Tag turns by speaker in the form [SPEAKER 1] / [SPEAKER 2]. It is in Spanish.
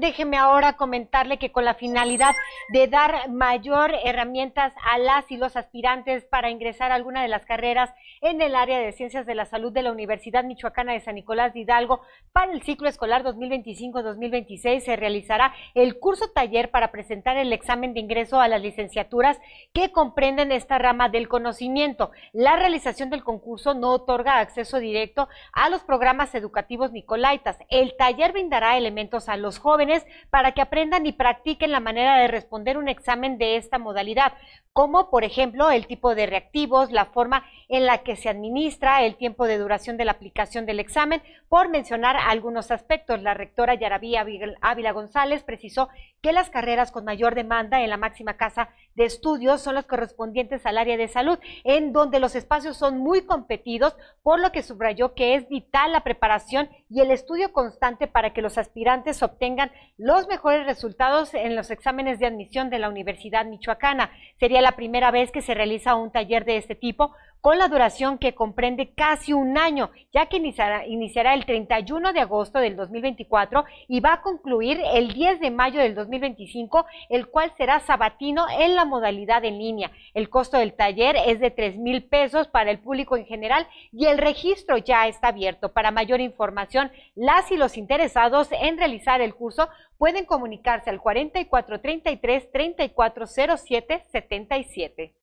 [SPEAKER 1] Déjeme ahora comentarle que con la finalidad de dar mayor herramientas a las y los aspirantes para ingresar a alguna de las carreras en el área de Ciencias de la Salud de la Universidad Michoacana de San Nicolás de Hidalgo para el ciclo escolar 2025-2026 se realizará el curso taller para presentar el examen de ingreso a las licenciaturas que comprenden esta rama del conocimiento. La realización del concurso no otorga acceso directo a los programas educativos nicolaitas. El taller brindará elementos a los jóvenes para que aprendan y practiquen la manera de responder un examen de esta modalidad, como por ejemplo el tipo de reactivos, la forma en la que se administra, el tiempo de duración de la aplicación del examen, por mencionar algunos aspectos. La rectora Yarabí Ávila González precisó que las carreras con mayor demanda en la máxima casa de estudios son las correspondientes al área de salud, en donde los espacios son muy competidos, por lo que subrayó que es vital la preparación y el estudio constante para que los aspirantes obtengan los mejores resultados en los exámenes de admisión de la Universidad Michoacana. Sería la primera vez que se realiza un taller de este tipo con la duración que comprende casi un año, ya que iniciará, el 31 de agosto del 2024 y va a concluir el 10 de mayo del 2025, el cual será sabatino en la modalidad en línea. El costo del taller es de 3 mil pesos para el público en general y el registro ya está abierto. Para mayor información, las y los interesados en realizar el curso pueden comunicarse al 4433 3407 77.